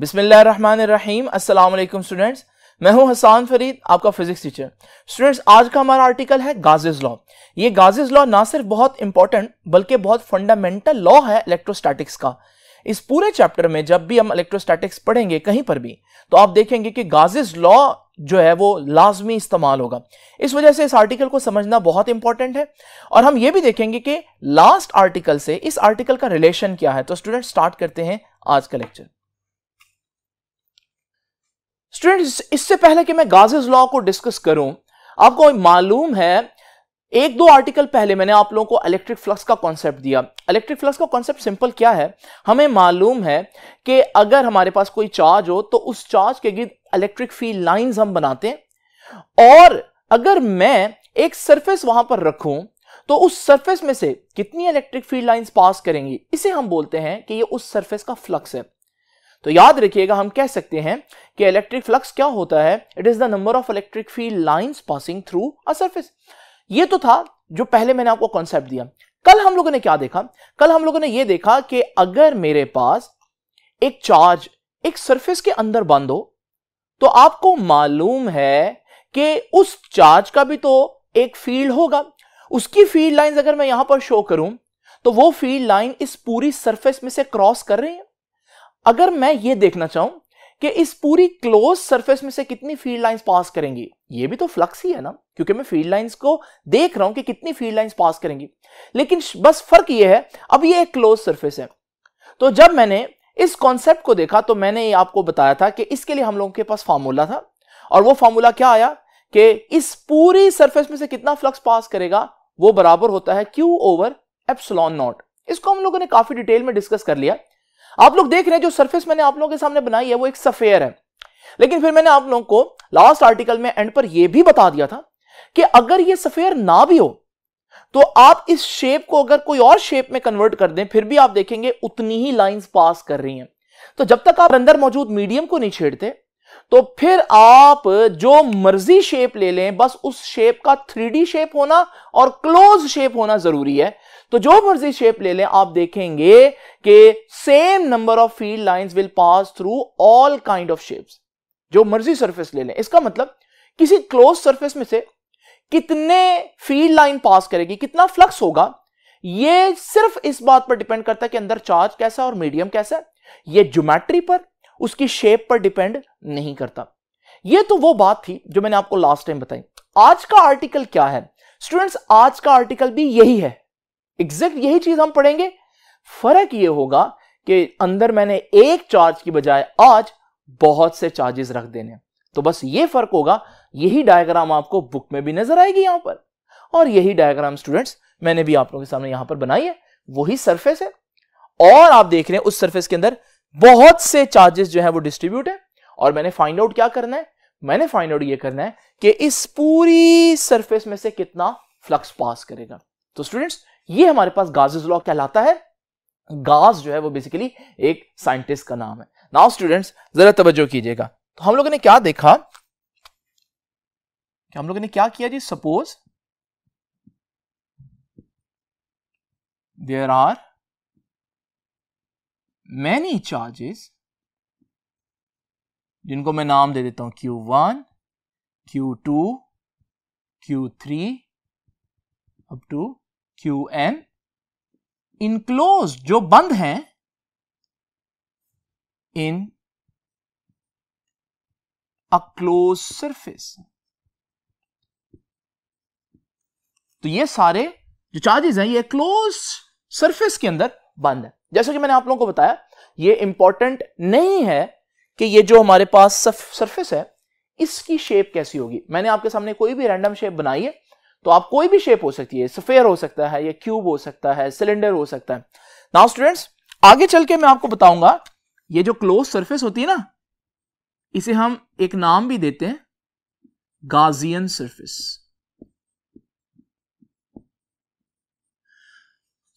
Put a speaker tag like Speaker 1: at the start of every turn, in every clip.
Speaker 1: बिसमीम असलम स्टूडेंट्स मैं हूं हसान फरीद आपका फिजिक्स टीचर स्टूडेंट्स आज का हमारा आर्टिकल है गाजेज लॉ ये गाजेज लॉ ना सिर्फ बहुत इंपॉर्टेंट बल्कि बहुत फंडामेंटल लॉ है इलेक्ट्रोस्टैटिक्स का इस पूरे चैप्टर में जब भी हम इलेक्ट्रोस्टैटिक्स पढ़ेंगे कहीं पर भी तो आप देखेंगे कि गाजेज लॉ जो है वो लाजमी इस्तेमाल होगा इस वजह से इस आर्टिकल को समझना बहुत इंपॉर्टेंट है और हम ये भी देखेंगे कि लास्ट आर्टिकल से इस आर्टिकल का रिलेशन क्या है तो स्टूडेंट स्टार्ट करते हैं आज का लेक्चर स्टूडेंट्स इससे पहले कि मैं गाजेज लॉ को डिस्कस करूं आपको मालूम है एक दो आर्टिकल पहले मैंने आप लोगों को इलेक्ट्रिक फ्लक्स का कॉन्सेप्ट दिया इलेक्ट्रिक फ्लक्स का कॉन्सेप्ट सिंपल क्या है हमें मालूम है कि अगर हमारे पास कोई चार्ज हो तो उस चार्ज के गिर्द इलेक्ट्रिक फील्ड लाइंस हम बनाते हैं और अगर मैं एक सरफेस वहां पर रखूं तो उस सरफेस में से कितनी इलेक्ट्रिक फील्ड लाइन्स पास करेंगी इसे हम बोलते हैं कि ये उस सर्फेस का फ्लक्स है तो याद रखिएगा हम कह सकते हैं कि इलेक्ट्रिक फ्लक्स क्या होता है it is the number of electric field line passing through a surface ये तो था जो पहले मैंने आपको कॉन्सेप्ट दिया कल हम लोगों ने क्या देखा कल हम लोगों ने यह देखा कि अगर मेरे पास एक चार्ज एक सरफेस के अंदर बंद हो तो आपको मालूम है कि उस चार्ज का भी तो एक फील्ड होगा उसकी फील्ड लाइन अगर मैं यहां पर शो करूं तो वो फील्ड लाइन इस पूरी सरफेस में से क्रॉस कर रही है अगर मैं ये देखना चाहूं कि इस पूरी क्लोज सरफेस में से कितनी फील्ड लाइंस पास करेंगी ये भी तो फ्लक्स ही है ना क्योंकि मैं फील्ड लाइंस को देख रहा हूं कि कितनी फील्ड लाइंस पास करेंगी लेकिन बस फर्क ये है अब ये एक क्लोज सरफेस है तो जब मैंने इस कॉन्सेप्ट को देखा तो मैंने ये आपको बताया था कि इसके लिए हम लोगों के पास फार्मूला था और वो फार्मूला क्या आया कि इस पूरी सर्फेस में से कितना फ्लक्स पास करेगा वो बराबर होता है क्यू ओवर एप्सलॉन नॉट इसको हम लोगों ने काफी डिटेल में डिस्कस कर लिया आप लोग देख रहे हैं जो सरफेस मैंने आप लोगों के सामने बनाई है वो एक सफेयर है लेकिन फिर मैंने आप लोगों को लास्ट आर्टिकल में एंड पर यह भी बता दिया था कि अगर ये सफेयर ना भी हो तो आप इस शेप को अगर कोई और शेप में कन्वर्ट कर दें फिर भी आप देखेंगे उतनी ही लाइंस पास कर रही हैं तो जब तक आप अंदर मौजूद मीडियम को नहीं छेड़ते तो फिर आप जो मर्जी शेप ले लें बस उस शेप का थ्री शेप होना और क्लोज शेप होना जरूरी है तो जो मर्जी शेप ले लें आप देखेंगे कि same number of field lines will pass through all kind of shapes जो मर्जी सरफेस ले लें इसका मतलब किसी क्लोज सरफेस में से कितने फील्ड लाइन पास करेगी कितना फ्लक्स होगा ये सिर्फ इस बात पर डिपेंड करता है कि अंदर चार्ज कैसा और मीडियम कैसा है ये ज्योमेट्री पर उसकी शेप पर डिपेंड नहीं करता ये तो वो बात थी जो मैंने आपको लास्ट टाइम बताई आज का आर्टिकल क्या है स्टूडेंट्स आज का आर्टिकल भी यही है एग्जैक्ट यही चीज हम पढ़ेंगे फर्क ये होगा कि अंदर मैंने एक चार्ज की बजाय आज बहुत से चार्जेस रख देने तो बस ये फर्क होगा यही डायग्राम आपको बुक में भी नजर आएगी यहां पर और यही डायग्राम स्टूडेंट्स मैंने भी आप लोगों के सामने यहां पर बनाई है वही सरफेस है और आप देख रहे हैं उस सरफेस के अंदर बहुत से चार्जेस जो है वो डिस्ट्रीब्यूट है और मैंने फाइंड आउट क्या करना है मैंने फाइंड आउट ये करना है कि इस पूरी सरफेस में से कितना फ्लक्स पास करेगा तो स्टूडेंट्स ये हमारे पास गाजेज लॉ कहलाता है गाज जो है वो बेसिकली एक साइंटिस्ट का नाम है नाउ स्टूडेंट्स जरा तवज्जो कीजिएगा तो हम लोगों ने क्या देखा कि हम लोगों ने क्या किया जी suppose there are many charges जिनको मैं नाम दे देता हूं Q one Q two Q three up to Q N enclose जो बंद हैं इन अ क्लोज सरफेस तो ये सारे जो चार्जेस हैं ये क्लोज सरफेस के अंदर बंद है जैसे कि मैंने आप लोगों को बताया ये इंपॉर्टेंट नहीं है कि ये जो हमारे पास सरफेस है इसकी शेप कैसी होगी मैंने आपके सामने कोई भी रैंडम शेप बनाई है तो आप कोई भी शेप हो सकती है सफेयर हो सकता है या क्यूब हो सकता है सिलेंडर हो सकता है नाउ स्टूडेंट्स आगे चल के मैं आपको बताऊंगा ये जो क्लोज सरफेस होती है ना इसे हम एक नाम भी देते हैं गाजियन सरफेस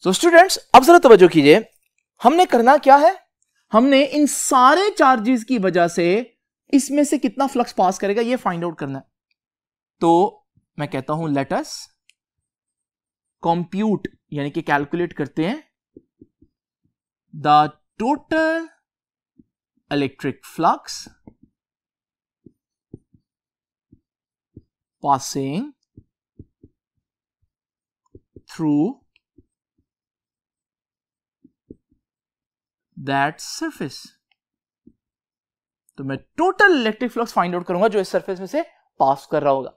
Speaker 1: तो स्टूडेंट्स अब जरा तवज्जो कीजिए हमने करना क्या है हमने इन सारे चार्जेस की वजह से इसमें से कितना फ्लक्स पास करेगा ये फाइंड आउट करना है तो मैं कहता हूं लेटस कंप्यूट यानी कि कैलकुलेट करते हैं the total electric flux passing through that surface. तो मैं total electric flux find out करूंगा जो इस सरफेस में से पास कर रहा होगा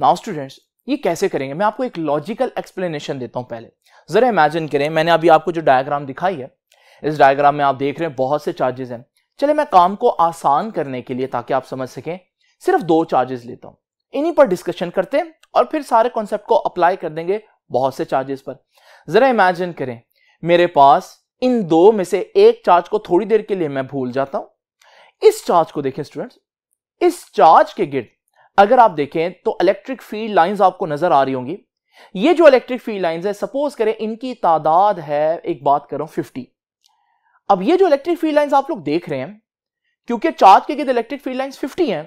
Speaker 1: नाउ स्टूडेंट्स ये कैसे करेंगे मैं आपको एक लॉजिकल एक्सप्लेनेशन देता हूं पहले जरा इमेजिन करें मैंने अभी आपको जो डायग्राम दिखाई है इस डायग्राम में आप देख रहे हैं बहुत से चार्जेस हैं चले मैं काम को आसान करने के लिए ताकि आप समझ सकें सिर्फ दो चार्जेस लेता हूं इन्हीं पर डिस्कशन करते हैं और फिर सारे कॉन्सेप्ट को अप्लाई कर देंगे बहुत से चार्जेस पर जरा इमेजिन करें मेरे पास इन दो में से एक चार्ज को थोड़ी देर के लिए मैं भूल जाता हूं इस चार्ज को देखें स्टूडेंट्स इस चार्ज के गिर्द अगर आप देखें तो इलेक्ट्रिक फील्ड लाइंस आपको नजर आ रही होंगी ये जो इलेक्ट्रिक फील्ड लाइंस है सपोज करें इनकी तादाद है एक बात करो फिफ्टी अब ये जो इलेक्ट्रिक फील्ड लाइंस आप लोग देख रहे हैं क्योंकि चार्ज के गिर्द इलेक्ट्रिक फील्ड लाइंस 50 हैं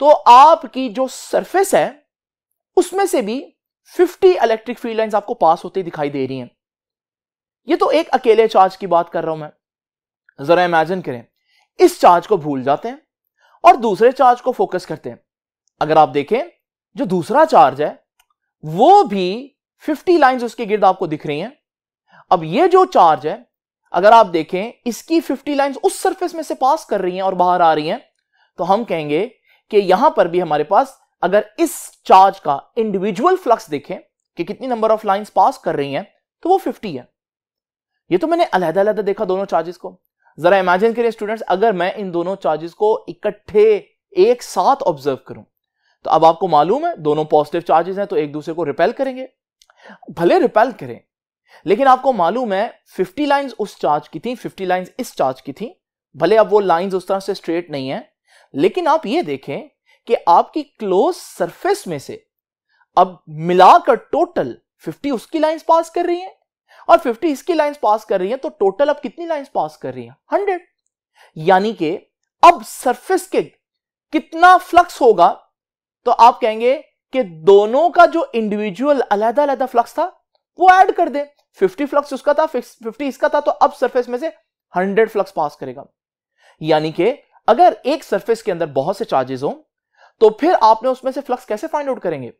Speaker 1: तो आपकी जो सरफेस है उसमें से भी 50 इलेक्ट्रिक फील्ड लाइंस आपको पास होती दिखाई दे रही हैं ये तो एक अकेले चार्ज की बात कर रहा हूं मैं जरा इमेजिन करें इस चार्ज को भूल जाते हैं और दूसरे चार्ज को फोकस करते हैं अगर आप देखें जो दूसरा चार्ज है वो भी 50 लाइंस उसके गिर्द आपको दिख रही हैं अब ये जो चार्ज है अगर आप देखें इसकी 50 लाइंस उस सरफेस में से पास कर रही हैं और बाहर आ रही हैं तो हम कहेंगे कि यहां पर भी हमारे पास अगर इस चार्ज का इंडिविजुअल फ्लक्स देखें कि कितनी नंबर ऑफ लाइन पास कर रही हैं तो वो फिफ्टी है ये तो मैंने अलहदा अलहदा देखा दोनों चार्जेस को जरा इमेजिन करिए स्टूडेंट्स अगर मैं इन दोनों चार्जेस को इकट्ठे एक साथ ऑब्जर्व करूं तो अब आपको मालूम है दोनों पॉजिटिव चार्जेस हैं तो एक दूसरे को रिपेल करेंगे भले रिपेल करें लेकिन आपको मालूम है फिफ्टी लाइन उस चार्ज की थी फिफ्टी लाइन इस चार्ज की थी भले अब वो लाइन उस तरह से स्ट्रेट नहीं है लेकिन आप ये देखें कि आपकी क्लोज सरफेस में से अब मिलाकर टोटल 50 उसकी लाइंस पास कर रही हैं और 50 इसकी लाइंस पास कर रही हैं तो टोटल अब कितनी लाइंस पास कर रही हैं 100 यानी कि अब सरफेस के कितना फ्लक्स होगा तो आप कहेंगे कि दोनों का जो इंडिविजुअल अलहदा अलहदा फ्लक्स था वो ऐड कर दें 50 फ्लक्स उसका था 50 इसका था तो अब सरफेस में से 100 फ्लक्स पास करेगा यानी कि अगर एक सरफेस के अंदर बहुत से चार्जेस हों तो फिर आपने उसमें से फ्लक्स कैसे फाइंड आउट करेंगे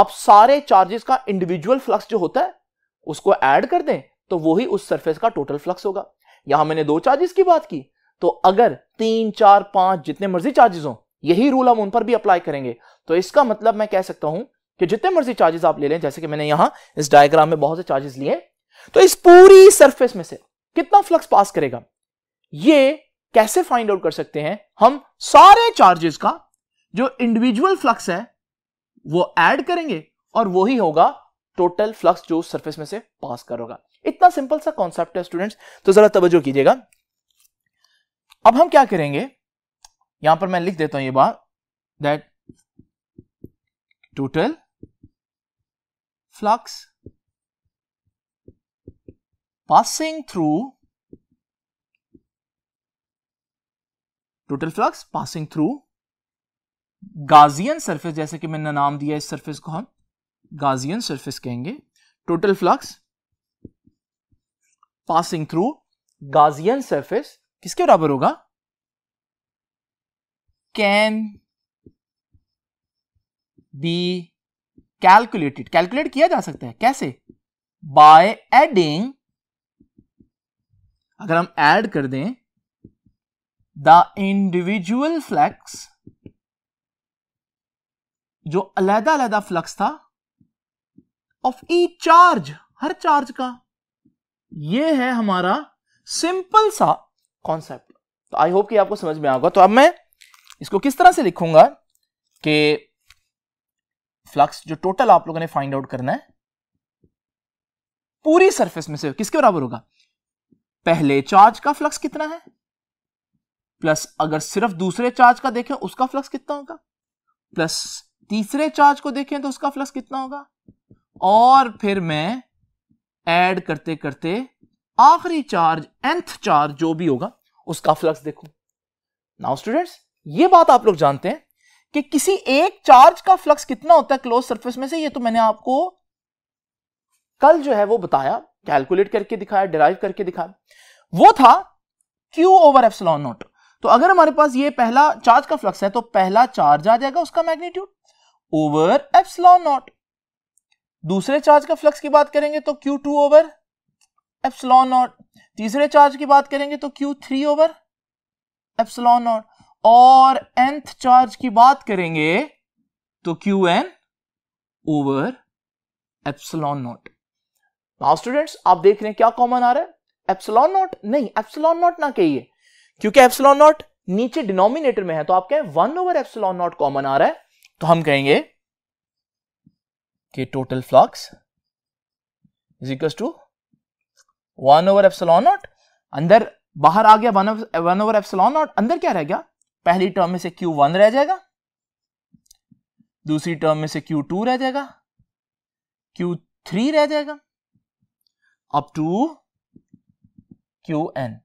Speaker 1: आप सारे चार्जेस का इंडिविजुअल फ्लक्स जो होता है उसको ऐड कर दें तो वही उस सरफेस का टोटल फ्लक्स होगा यहां मैंने दो चार्जेस की बात की तो अगर तीन चार पांच जितने मर्जी चार्जेस हो यही रूल हम उन पर भी अप्लाई करेंगे तो इसका मतलब मैं कह सकता हूं कि जितने मर्जी चार्जेस आप ले लें जैसे कि मैंने यहां इस डायग्राम में बहुत से चार्जेस लिए तो इस पूरी सरफेस में से कितना फ्लक्स पास करेगा ये कैसे फाइंड आउट कर सकते हैं हम सारे चार्जेस का जो इंडिविजुअल फ्लक्स है वो ऐड करेंगे और वही होगा टोटल फ्लक्स जो सरफेस में से पास करोगा इतना सिंपल सा कॉन्सेप्ट है स्टूडेंट्स तो जरा तवज्जो कीजिएगा अब हम क्या करेंगे यहां पर मैं लिख देता हूं ये बात that total flux passing through total flux passing through Gaussian surface जैसे कि मैंने नाम दिया इस सरफेस को हम गाजियन सरफेस कहेंगे total flux passing through Gaussian surface किसके बराबर होगा कैन बी कैलकुलेटेड कैलकुलेट किया जा सकता है कैसे बाय एडिंग अगर हम एड कर दें द इंडिविजुअल फ्लैक्स जो अलहदा अलहदा फ्लक्स था ऑफ ई चार्ज हर चार्ज का ये है हमारा सिंपल सा कॉन्सेप्ट तो आई होप कि आपको समझ में आएगा तो अब मैं इसको किस तरह से लिखूंगा कि फ्लक्स जो टोटल आप लोगों ने फाइंड आउट करना है पूरी सरफेस में से किसके बराबर होगा पहले चार्ज का फ्लक्स कितना है प्लस अगर सिर्फ दूसरे चार्ज का देखें उसका फ्लक्स कितना होगा प्लस तीसरे चार्ज को देखें तो उसका फ्लक्स कितना होगा और फिर मैं ऐड करते करते आखिरी चार्ज एंथ चार्ज जो भी होगा उसका फ्लक्स देखो नाउ स्टूडेंट्स ये बात आप लोग जानते हैं कि किसी एक चार्ज का फ्लक्स कितना होता है क्लोज सरफेस में से ये तो मैंने आपको कल जो है वो बताया कैलकुलेट करके दिखाया डिराइव करके दिखाया वो था क्यू ओवर एप्सलॉन नोट तो अगर हमारे पास ये पहला चार्ज का फ्लक्स है तो पहला चार्ज आ जाएगा उसका मैग्नीट्यूड ओवर एप्सलॉन नॉट दूसरे चार्ज का फ्लक्स की बात करेंगे तो Q two over epsilon naught तीसरे चार्ज की बात करेंगे तो Q three over epsilon naught और एंथ चार्ज की बात करेंगे तो N over epsilon naught now students आप देख रहे हैं क्या कॉमन आ रहा है एप्सलॉन नॉट नहीं एप्सलॉन नॉट ना कहिए क्योंकि एप्सलॉन नॉट नीचे डिनोमिनेटर में है तो आप कहें one over epsilon naught common आ रहा है तो हम कहेंगे okay total flux is equals to 1 over epsilon naught अंदर बाहर आ गया वन ओवर over epsilon अंदर क्या रह गया पहली टर्म में से क्यू वन रह जाएगा दूसरी टर्म में से क्यू टू रह जाएगा क्यू थ्री रह जाएगा अप टू क्यू एन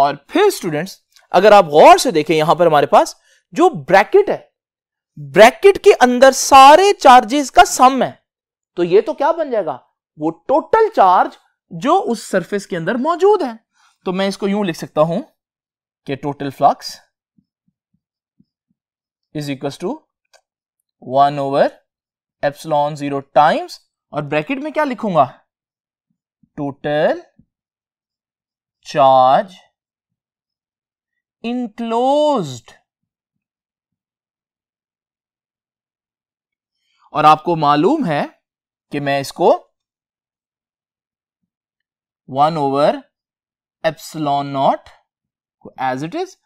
Speaker 1: और फिर स्टूडेंट्स अगर आप गौर से देखें यहां पर हमारे पास जो ब्रैकेट है ब्रैकेट के अंदर सारे चार्जेस का सम है तो ये तो क्या बन जाएगा वो टोटल चार्ज जो उस सरफेस के अंदर मौजूद है तो मैं इसको यूं लिख सकता हूं कि total flux is equal to one over epsilon zero times और ब्रैकेट में क्या लिखूंगा टोटल चार्ज इनक्लोज्ड और आपको मालूम है कि मैं इसको one over epsilon naught as it is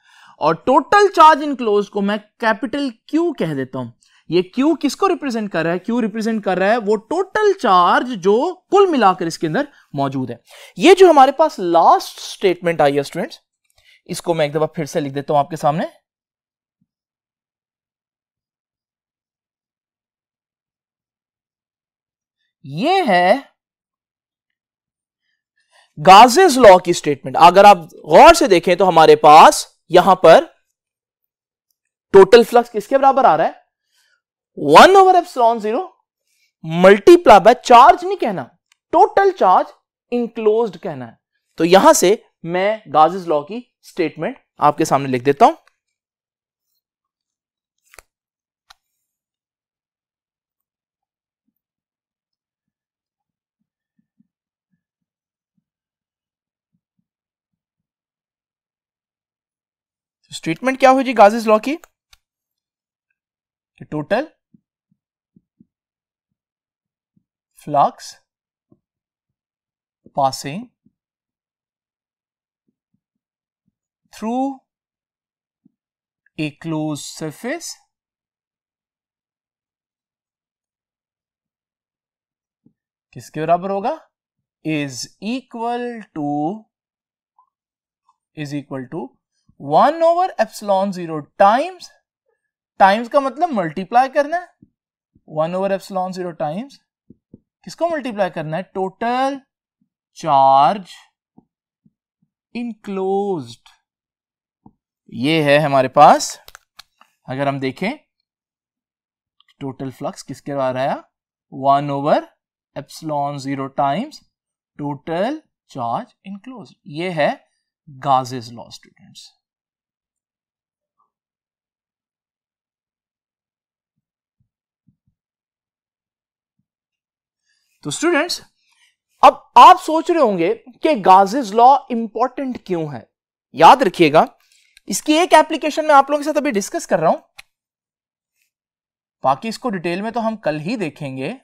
Speaker 1: और टोटल चार्ज इनक्लोज को मैं कैपिटल क्यू कह देता हूं ये क्यू किसको रिप्रेजेंट कर रहा है क्यू रिप्रेजेंट कर रहा है वो टोटल चार्ज जो कुल मिलाकर इसके अंदर मौजूद है ये जो हमारे पास लास्ट स्टेटमेंट आई है स्टूडेंट्स इसको मैं एक दफा फिर से लिख देता हूं आपके सामने ये है गाजेज लॉ की स्टेटमेंट अगर आप गौर से देखें तो हमारे पास यहां पर टोटल फ्लक्स किसके बराबर आ रहा है one over F epsilon zero multiply by charge नहीं कहना टोटल चार्ज इंक्लोज कहना है तो यहां से मैं गाजेज लॉ की स्टेटमेंट आपके सामने लिख देता हूं स्टेटमेंट क्या हुई जी गाजिस लॉ की total flux passing through a close surface किसके बराबर होगा is equal to is equal to one over epsilon zero times times का मतलब मल्टीप्लाई करना है one over epsilon zero times किसको मल्टीप्लाई करना है टोटल चार्ज इनक्लोज ये है हमारे पास अगर हम देखें टोटल फ्लक्स किसके बाद आया one over epsilon zero times total charge enclose ये है गाजेज लॉ स्टूडेंट्स तो स्टूडेंट्स अब आप सोच रहे होंगे कि गाजिज लॉ इंपॉर्टेंट क्यों है याद रखिएगा इसकी एक एप्लीकेशन में आप लोगों के साथ अभी डिस्कस कर रहा हूं बाकी इसको डिटेल में तो हम कल ही देखेंगे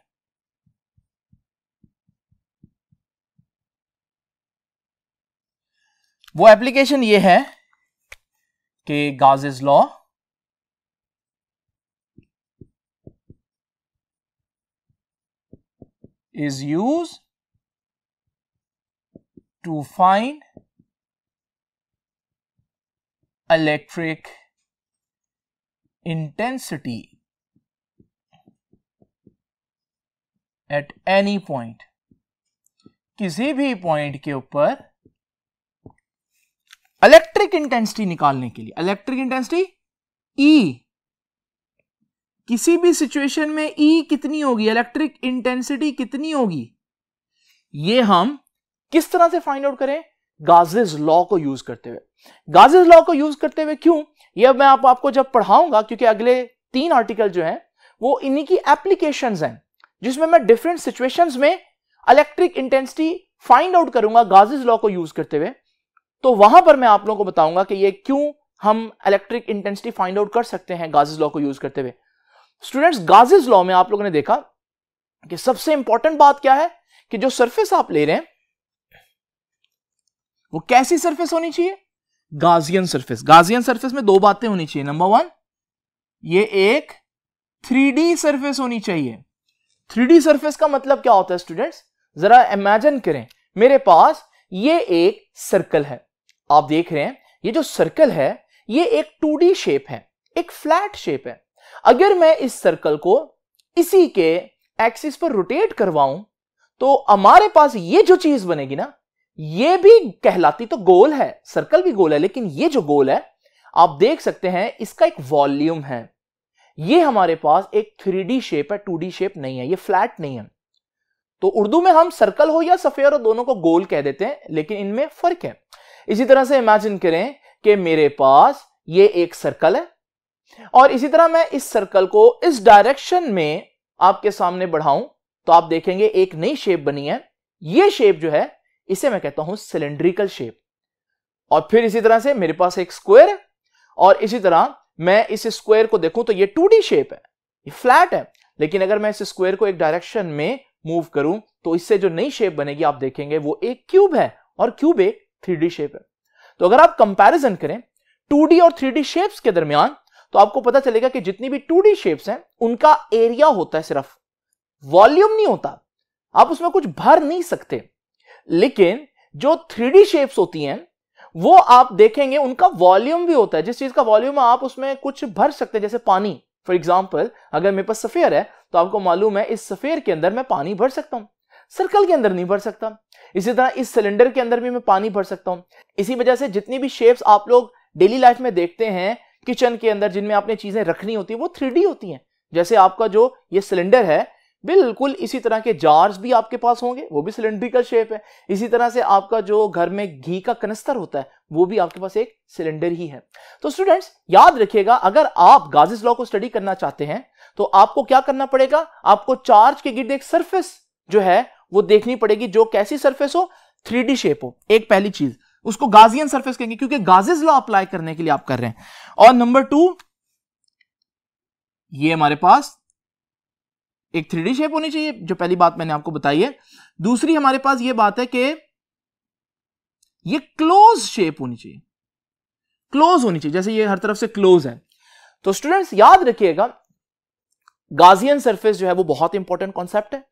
Speaker 1: वो एप्लीकेशन ये है कि Gauss's law is used to find electric intensity at any point किसी भी point के ऊपर electric intensity निकालने के लिए electric intensity E किसी भी सिचुएशन में ई e कितनी होगी इलेक्ट्रिक इंटेंसिटी कितनी होगी ये हम किस तरह से फाइंड आउट करें गाजेज लॉ को यूज करते हुए गाजेज लॉ को यूज करते हुए क्यों यह मैं आप, आपको जब पढ़ाऊंगा क्योंकि अगले तीन आर्टिकल जो हैं वो इन्हीं की एप्लीकेशन हैं जिसमें मैं डिफरेंट सिचुएशंस में इलेक्ट्रिक इंटेंसिटी फाइंड आउट करूंगा गाजेज लॉ को यूज करते हुए तो वहां पर मैं आप लोगों को बताऊंगा कि ये क्यों हम इलेक्ट्रिक इंटेंसिटी फाइंड आउट कर सकते हैं गाजेज लॉ को यूज करते हुए स्टूडेंट्स गाजिज लॉ में आप लोगों ने देखा कि सबसे इंपॉर्टेंट बात क्या है कि जो सरफेस आप ले रहे हैं वो कैसी सरफेस होनी चाहिए गाजियन सरफेस गाजियन सरफेस में दो बातें होनी चाहिए नंबर वन ये एक थ्री डी सरफेस होनी चाहिए थ्री डी सरफेस का मतलब क्या होता है स्टूडेंट्स जरा इमेजिन करें मेरे पास ये एक सर्कल है आप देख रहे हैं ये जो सर्कल है ये एक टू शेप है एक फ्लैट शेप है अगर मैं इस सर्कल को इसी के एक्सिस पर रोटेट करवाऊं तो हमारे पास ये जो चीज बनेगी ना ये भी कहलाती तो गोल है सर्कल भी गोल है लेकिन ये जो गोल है आप देख सकते हैं इसका एक वॉल्यूम है ये हमारे पास एक थ्री शेप है टू शेप नहीं है ये फ्लैट नहीं है तो उर्दू में हम सर्कल हो या सफेद हो दोनों को गोल कह देते हैं लेकिन इनमें फर्क है इसी तरह से इमेजिन करें कि मेरे पास ये एक सर्कल है और इसी तरह मैं इस सर्कल को इस डायरेक्शन में आपके सामने बढ़ाऊं तो आप देखेंगे एक नई शेप बनी है यह शेप जो है इसे मैं कहता हूं सिलेंड्रिकल शेप और फिर इसी तरह से मेरे पास एक स्क्वायर है और इसी तरह मैं इस स्क्वायर को देखूं तो ये टू शेप है ये फ्लैट है लेकिन अगर मैं इस स्क्वायर को एक डायरेक्शन में मूव करूं तो इससे जो नई शेप बनेगी आप देखेंगे वो एक क्यूब है और क्यूब एक थ्री शेप है तो अगर आप कंपेरिजन करें डी और डी शेप्स के दरमियान तो आपको पता चलेगा कि जितनी भी टू डी शेप्स हैं उनका एरिया होता है सिर्फ वॉल्यूम नहीं होता आप उसमें कुछ भर नहीं सकते लेकिन जो थ्री डी शेप्स होती हैं वो आप देखेंगे उनका वॉल्यूम भी होता है जिस चीज का वॉल्यूम आप उसमें कुछ भर सकते हैं जैसे पानी फॉर एग्जाम्पल अगर मेरे पास सफेर है तो आपको मालूम है इस सफेर के अंदर मैं पानी भर सकता हूँ सर्कल के अंदर नहीं भर सकता इसी तरह इस सिलेंडर के अंदर भी मैं पानी भर सकता हूं इसी वजह से जितनी भी शेप्स आप लोग डेली लाइफ में देखते हैं किचन के अंदर जिनमें आपने चीजें रखनी होती है वो थ्री होती हैं जैसे आपका जो ये सिलेंडर है बिल्कुल इसी तरह के जार्स भी आपके पास होंगे वो भी सिलेंड्रिकल शेप है इसी तरह से आपका जो घर में घी का कनस्तर होता है वो भी आपके पास एक सिलेंडर ही है तो स्टूडेंट्स याद रखिएगा अगर आप गाजिस लॉ को स्टडी करना चाहते हैं तो आपको क्या करना पड़ेगा आपको चार्ज के गिर्द एक सरफेस जो है वो देखनी पड़ेगी जो कैसी सर्फेस हो थ्री शेप हो एक पहली चीज उसको गाजियन सरफेस कहेंगे क्योंकि गाजेज लॉ अप्लाई करने के लिए आप कर रहे हैं और नंबर टू ये हमारे पास एक थ्री शेप होनी चाहिए जो पहली बात मैंने आपको बताई है दूसरी हमारे पास ये बात है कि ये क्लोज शेप होनी चाहिए क्लोज होनी चाहिए जैसे ये हर तरफ से क्लोज है तो स्टूडेंट्स याद रखिएगा गाजियन सरफेस जो है वो बहुत इंपॉर्टेंट कॉन्सेप्ट है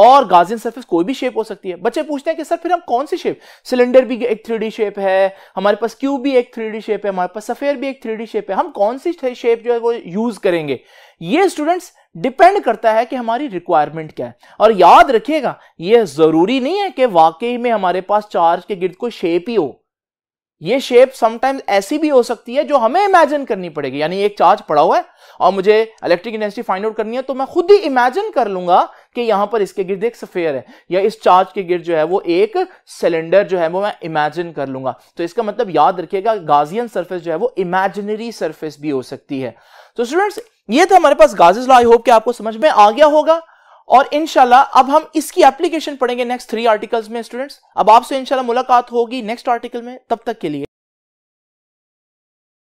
Speaker 1: और गाजियन सर्फिस कोई भी शेप हो सकती है बच्चे पूछते हैं कि सर फिर हम कौन सी शेप सिलेंडर भी एक थ्री शेप है हमारे पास क्यूब भी एक थ्री शेप है हमारे पास सफेद भी एक थ्री शेप है हम कौन सी शेप जो है वो यूज करेंगे ये स्टूडेंट्स डिपेंड करता है कि हमारी रिक्वायरमेंट क्या है और याद रखिएगा यह जरूरी नहीं है कि वाकई में हमारे पास चार्ज के गिर्द कोई शेप ही हो ये शेप समटाइम्स ऐसी भी हो सकती है जो हमें इमेजिन करनी पड़ेगी यानी एक चार्ज पड़ा हुआ है और मुझे इलेक्ट्रिक इंटेंसिटी फाइंड आउट करनी है तो मैं खुद ही इमेजिन कर लूंगा कि यहां पर इसके गिर्द एक सफेयर है या इस चार्ज के गिर्द जो है वो एक सिलेंडर जो है वो मैं इमेजिन कर लूंगा तो इसका मतलब याद रखिएगा गाजियन सर्फेस जो है वो इमेजिनरी सर्फेस भी हो सकती है तो स्टूडेंट्स ये था हमारे पास गाजिज लॉ आई होप कि आपको समझ में आ गया होगा और इनशाला अब हम इसकी एप्लीकेशन पढ़ेंगे नेक्स्ट थ्री आर्टिकल्स में स्टूडेंट्स अब आपसे इनशाला मुलाकात होगी नेक्स्ट आर्टिकल में तब तक के लिए